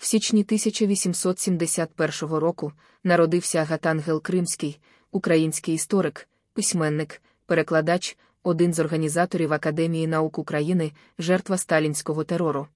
В січні 1871 року народився Агатангел Кримський, український історик, письменник, перекладач, один з організаторів Академії наук України, жертва сталінського терору.